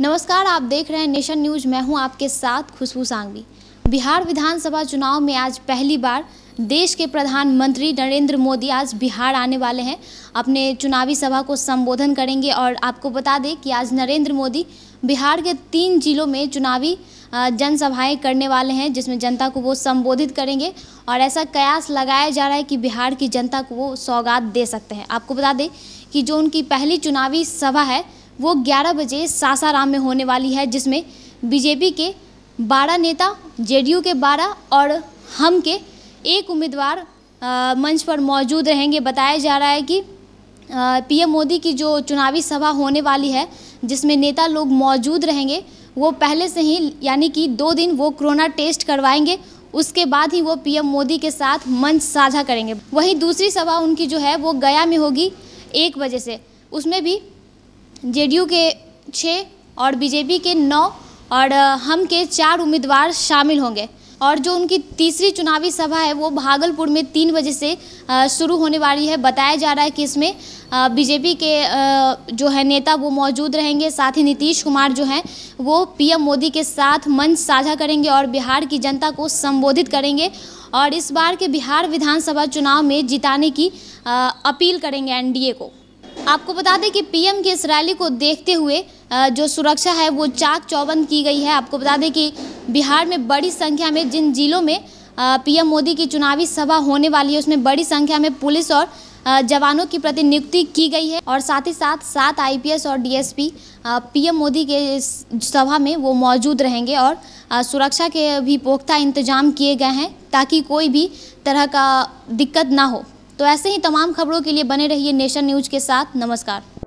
नमस्कार आप देख रहे हैं नेशन न्यूज मैं हूं आपके साथ खुशबू सांगवी बिहार विधानसभा चुनाव में आज पहली बार देश के प्रधानमंत्री नरेंद्र मोदी आज बिहार आने वाले हैं अपने चुनावी सभा को संबोधन करेंगे और आपको बता दें कि आज नरेंद्र मोदी बिहार के तीन जिलों में चुनावी जनसभाएं करने वाले हैं जिसमें जनता को वो संबोधित करेंगे और ऐसा कयास लगाया जा रहा है कि बिहार की जनता को वो सौगात दे सकते हैं आपको बता दें कि जो उनकी पहली चुनावी सभा है वो 11 बजे सासाराम में होने वाली है जिसमें बीजेपी के 12 नेता जेडीयू के 12 और हम के एक उम्मीदवार मंच पर मौजूद रहेंगे बताया जा रहा है कि पीएम मोदी की जो चुनावी सभा होने वाली है जिसमें नेता लोग मौजूद रहेंगे वो पहले से ही यानी कि दो दिन वो कोरोना टेस्ट करवाएंगे उसके बाद ही वो पीएम मोदी के साथ मंच साझा करेंगे वहीं दूसरी सभा उनकी जो है वो गया में होगी एक बजे से उसमें भी जेडीयू के छः और बीजेपी के नौ और हम के चार उम्मीदवार शामिल होंगे और जो उनकी तीसरी चुनावी सभा है वो भागलपुर में तीन बजे से शुरू होने वाली है बताया जा रहा है कि इसमें बीजेपी के जो है नेता वो मौजूद रहेंगे साथ ही नीतीश कुमार जो हैं वो पीएम मोदी के साथ मंच साझा करेंगे और बिहार की जनता को संबोधित करेंगे और इस बार के बिहार विधानसभा चुनाव में जिताने की अपील करेंगे एन को आपको बता दें कि पीएम की इस रैली को देखते हुए जो सुरक्षा है वो चाक चौबंद की गई है आपको बता दें कि बिहार में बड़ी संख्या में जिन जिलों में पीएम मोदी की चुनावी सभा होने वाली है उसमें बड़ी संख्या में पुलिस और जवानों की प्रतिनियुक्ति की गई है और साथ ही साथ सात आईपीएस और डीएसपी पीएम मोदी के सभा में वो मौजूद रहेंगे और सुरक्षा के भी पुख्ता इंतजाम किए गए हैं ताकि कोई भी तरह का दिक्कत ना हो तो ऐसे ही तमाम खबरों के लिए बने रहिए नेशन न्यूज के साथ नमस्कार